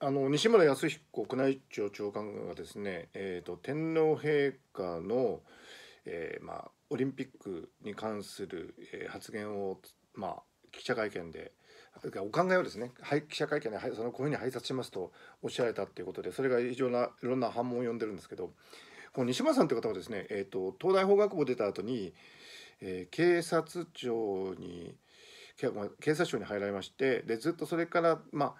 あの西村康彦宮内庁長官がですね、えーと、天皇陛下の、えーまあ、オリンピックに関する、えー、発言を、まあ、記者会見でお考えをですね記者会見でそのこういうふうに拝察しますとおっしゃられたっていうことでそれが非常ないろんな反問を呼んでるんですけどこの西村さんという方はですね、えーと、東大法学部を出た後に、えー、警察庁に警察庁に入られましてでずっとそれからまあ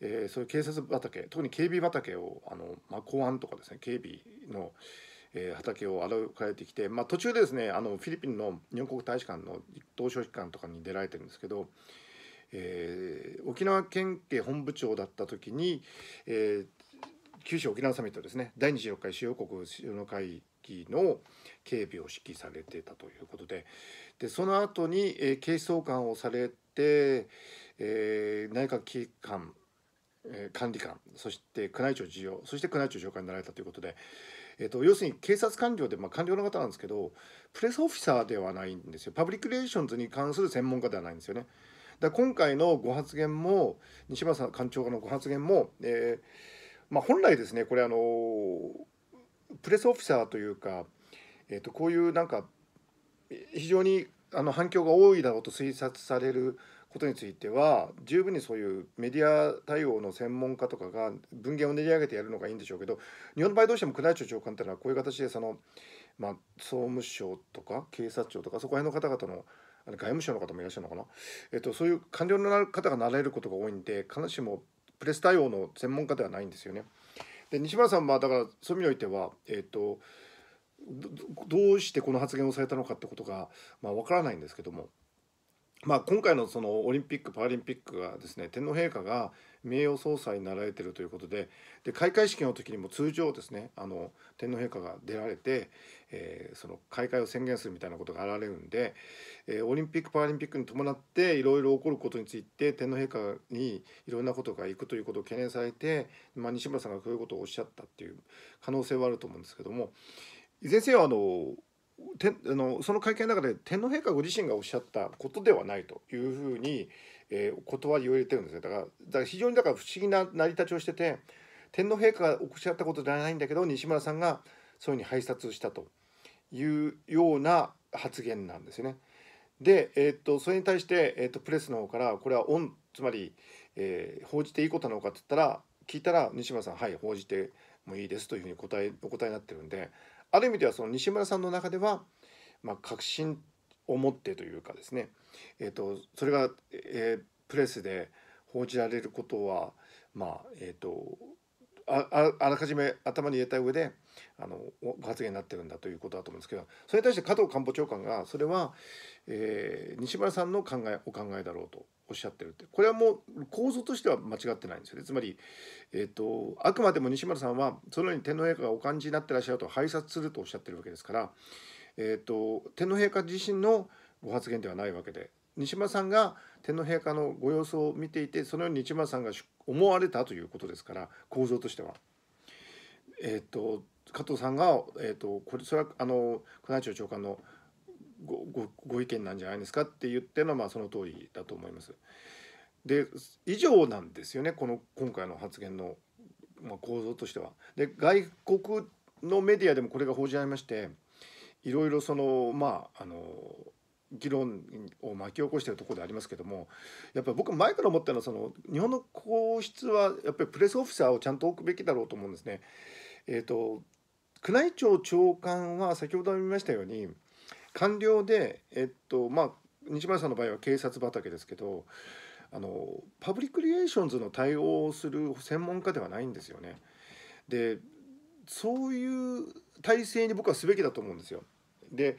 えー、そういう警察畑特に警備畑をあの、まあ、公安とかですね警備の、えー、畑を歩かれてきて、まあ、途中でですねあのフィリピンの日本国大使館の一等書機関とかに出られてるんですけど、えー、沖縄県警本部長だった時に、え九州沖縄サミットですね第26回主要国首脳会議の警備を指揮されてたということででその後に、えー、警視総監をされて、えー、内閣機関え管理官そして宮内庁事業そして宮内庁長官になられたということで、えーと、要するに警察官僚で、まあ、官僚の方なんですけどプレスオフィサーではないんですよパブリックレーションズに関する専門家ではないんですよね。だ今回のご発言も西村さん官庁のご発言も、えー、まあ、本来ですねこれあのプレスオフィサーというか、えーとこういうなんか非常にあの反響が多いだろうと推察されることについては十分にそういうメディア対応の専門家とかが文言を練り上げてやるのがいいんでしょうけど日本の場合どうしても宮内庁長官っていうのはこういう形でその、まあ、総務省とか警察庁とかそこら辺の方々の外務省の方もいらっしゃるのかな、えっと、そういう官僚の方がなれることが多いんで必ずしもプレス対応の専門家ではないんですよね。で西村さんはだからそういう意味においては、えっと、どうしてこの発言をされたのかってことが、まあ、分からないんですけどもまあ、今回のそのオリンピック・パラリンピックがですね天皇陛下が名誉総裁になられてるということでで開会式の時にも通常ですねあの天皇陛下が出られて、えその開会を宣言するみたいなことがあられるんで、えオリンピック・パラリンピックに伴っていろいろ起こることについて天皇陛下にいろんなことがいくということを懸念されて、まあ、西村さんがこういうことをおっしゃったっていう可能性はあると思うんですけどもいずれにせよあのてあのその会見の中で天皇陛下ご自身がおっしゃったことではないというふうに、えー、断りをわれてるんですねだからだから非常にだから不思議な成り立ちをしてて天皇陛下がおっしゃったことではないんだけど西村さんがそういうふうに拝察したというような発言なんですね。で、えー、っとそれに対して、えー、っとプレスの方からこれはオンつまり、えー、報じていいことなのかって言ったら聞いたら西村さん「はい報じてもいいです」というふうに答えお答えになってるんで。ある意味ではその西村さんの中では、まあ、確信を持ってというかですね、えーと、それが、えー、プレスで報じられることは、まあえーと、ああらかじめ頭に入れた上であの発言になってるんだということだと思うんですけどそれに対して加藤官房長官がそれは、えー、西村さんの考えお考えだろうとおっしゃってるってこれはもう構造としては間違ってないんですよねつまり、えーと、あくまでも西村さんはそのように天皇陛下がお感じになってらっしゃると拝察するとおっしゃってるわけですから、えーと、天皇陛下自身のご発言ではないわけで西村さんが天皇陛下のご様子を見ていてそのように西村さんが思われたということですから構造としては。えーと、と加藤さんが、えー、とこれそれはあの宮内庁長官の「ごごご意見なんじゃないですかって言ってのはまあその通りだと思います。で以上なんですよねこの今回の発言の、まあ、構造としては。で外国のメディアでもこれが報じられましていろいろそのまああの議論を巻き起こしているところでありますけどもやっぱり僕前から思ったのはその日本の皇室はやっぱりプレスオフィサーをちゃんと置くべきだろうと思うんですね。えーと、宮内庁長官は先ほども言いましたように官僚で、えっとまあ、西村さんの場合は警察畑ですけどあのパブリックリレーションズの対応をする専門家ではないんですよね。でそういう体制に僕はすべきだと思うんですよ。で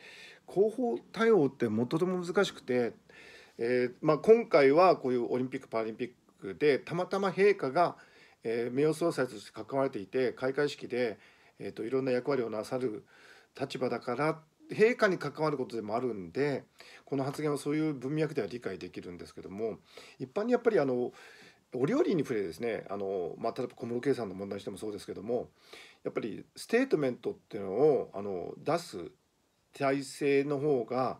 広報対応ってもとても難しくて、えー、まあ、今回はこういうオリンピック・パラリンピックでたまたま陛下が、えー、名誉総裁として関われていて開会式で、えーと、といろんな役割をなさる立場だからっ陛下に関わることでもあるんでこの発言はそういう文脈では理解できるんですけども一般にやっぱりあのお料理に触れですねあの、まあ、例えば小室圭さんの問題にしてもそうですけどもやっぱりステートメントっていうのをあの出す体制の方が、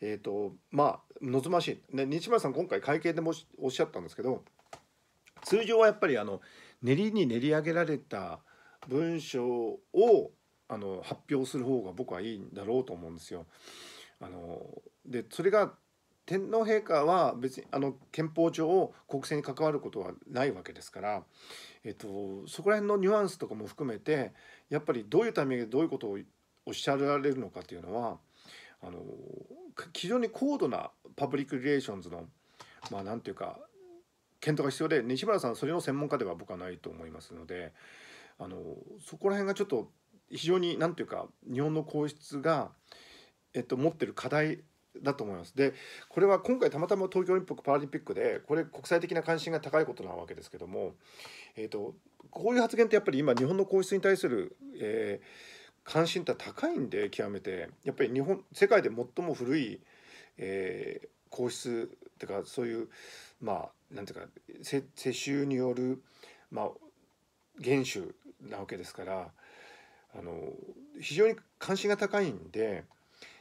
えーとまあ、望ましい、ね、西村さん今回会見でもおっしゃったんですけど通常はやっぱりあの練りに練り上げられた文章をあの発表する方が僕はいいんだろうと思うんですよ。あのでそれが天皇陛下は別にあの憲法上国政に関わることはないわけですから、えっと、そこら辺のニュアンスとかも含めてやっぱりどういうタイミングでどういうことをおっしゃられるのかというのはあの非常に高度なパブリック・リレーションズのまあ何ていうか検討が必要で西村さんそれの専門家では僕はないと思いますのであのそこら辺がちょっと非常に何ていうか日本の皇室が、えっと、持ってる課題だと思います。でこれは今回たまたま東京オリンピック・パラリンピックでこれ国際的な関心が高いことなわけですけども、えっと、こういう発言ってやっぱり今日本の皇室に対する、えー、関心って高いんで極めてやっぱり日本世界で最も古い、えー、皇室っていうかそういうまあなんていうか世襲による、まあ、元首なわけですから。あの非常に関心が高いんで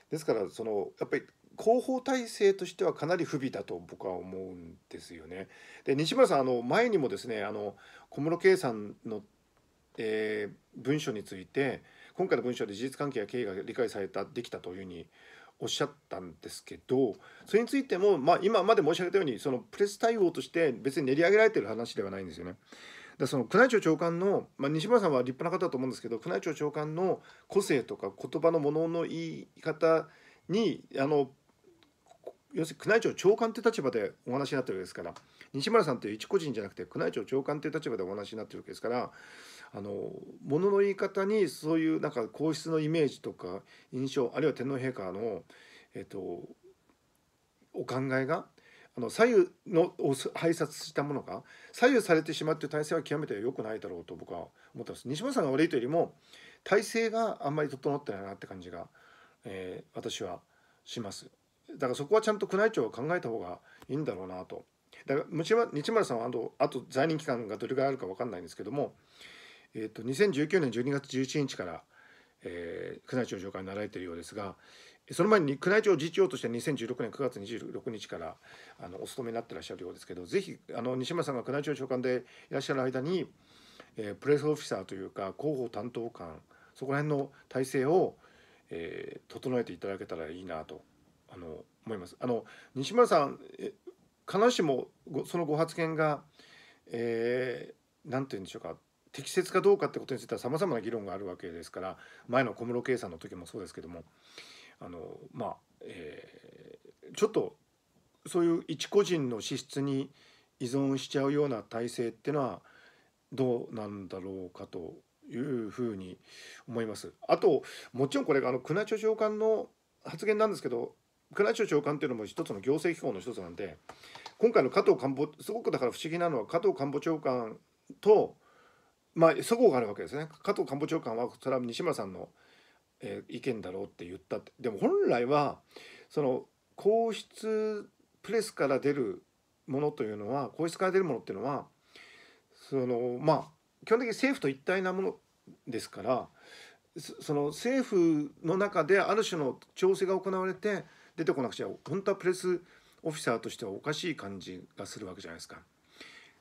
ですからそのやっぱり広報体制としてはかなり不備だと僕は思うんですよね。で西村さんあの前にもですねあの小室圭さんの、えー、文書について今回の文書で事実関係や経緯が理解されたできたというふうにおっしゃったんですけどそれについても、まあ、今まで申し上げたようにそのプレス対応として別に練り上げられてる話ではないんですよね。でその宮内庁長官の、まあ、西村さんは立派な方だと思うんですけど宮内庁長官の個性とか言葉のものの言い方にあの要するに宮内庁長官という立場でお話になってるわけですから西村さんという一個人じゃなくて宮内庁長官という立場でお話になってるわけですからあのものの言い方にそういうなんか皇室のイメージとか印象あるいは天皇陛下の、えっと、お考えがあの左右のを拝察したものが左右されてしまって体制は極めて良くないだろうと僕は思ってます西村さんが悪いというよりも体制があんまり整ってないなって感じが、えー、私はしますだからそこはちゃんと宮内庁は考えた方がいいんだろうなとだから西村さんはあとあと在任期間がどれぐらいあるか分かんないんですけども、えーと、と2019年12月11日から、えー、宮内庁長官になられているようですがその前に宮内庁次長として2016年9月26日からあのお勤めになってらっしゃるようですけどぜひあの西村さんが宮内庁長官でいらっしゃる間に、えー、プレスオフィサーというか広報担当官そこら辺の体制を、えー、整えていただけたらいいなとあの思います。あの西村さんえ必ずしもごそのご発言が何、えー、て言うんでしょうか適切かどうかってことについてはさまざまな議論があるわけですから前の小室圭さんの時もそうですけどもあのまあ、えー、ちょっとそういう一個人の資質に依存しちゃうような体制っていうのはどうなんだろうかというふうに思います。あともちろんこれあの宮内庁長官の発言なんですけど宮内庁長官っていうのも一つの行政機構の一つなんで今回の加藤官房すごくだから不思議なのは加藤官房長官とまあそこがあるわけですね加藤官房長官はそれは西村さんのえ意見だろうって言ったってでも本来はその皇室プレスから出るものというのは皇室から出るものっていうのはそのまあ基本的に政府と一体なものですからその政府の中である種の調整が行われて出てこなくちゃ本当はプレスオフィサーとしてはおかしい感じがするわけじゃないですか。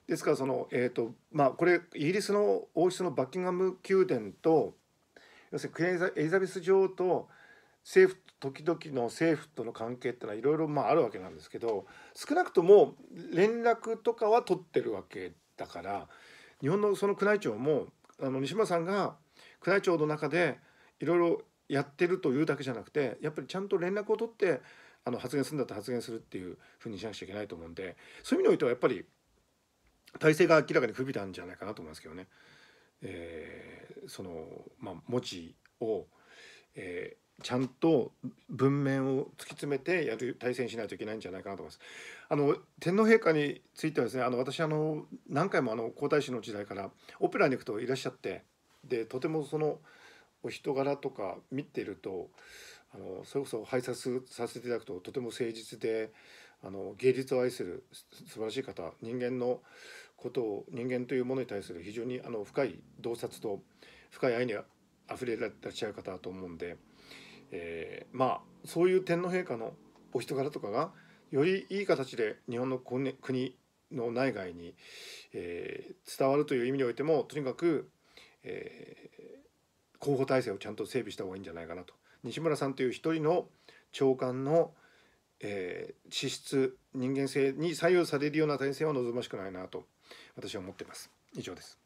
ですからその、えーとまあ、これイギリスの王室のバッキンガム宮殿と要するにクエリザベス女王と政府時々の政府との関係ってのはいろいろまああるわけなんですけど少なくとも連絡とかは取ってるわけだから日本のその宮内庁もあの西村さんが宮内庁の中でいろいろやってるというだけじゃなくてやっぱりちゃんと連絡を取ってあの発言するんだったら発言するっていうふうにしなくちゃいけないと思うんでそういう意味においてはやっぱり体制が明らかに不備なんじゃないかなと思いますけどね。えー、その、まあ、文字を、えー、ちゃんと文面を突き詰めてやる対戦しないといけないんじゃないかなと思います。あの天皇陛下についてはですねあの私あの何回もあの皇太子の時代からオペラに行くといらっしゃってでとてもそのお人柄とか見てるとあのそれこそ拝察させていただくととても誠実であの芸術を愛する素晴らしい方人間のことを人間というものに対する非常にあの深い洞察と深い愛にあふれらっしゃる方だと思うんで、えー、まあそういう天皇陛下のお人柄とかがよりいい形で日本の国の内外に、えー、伝わるという意味においてもとにかく、えー、候補体制をちゃんと整備した方がいいんじゃないかなと。西村さんという一人の長官のえー、資質人間性に左右されるような体制は望ましくないなと私は思ってます以上です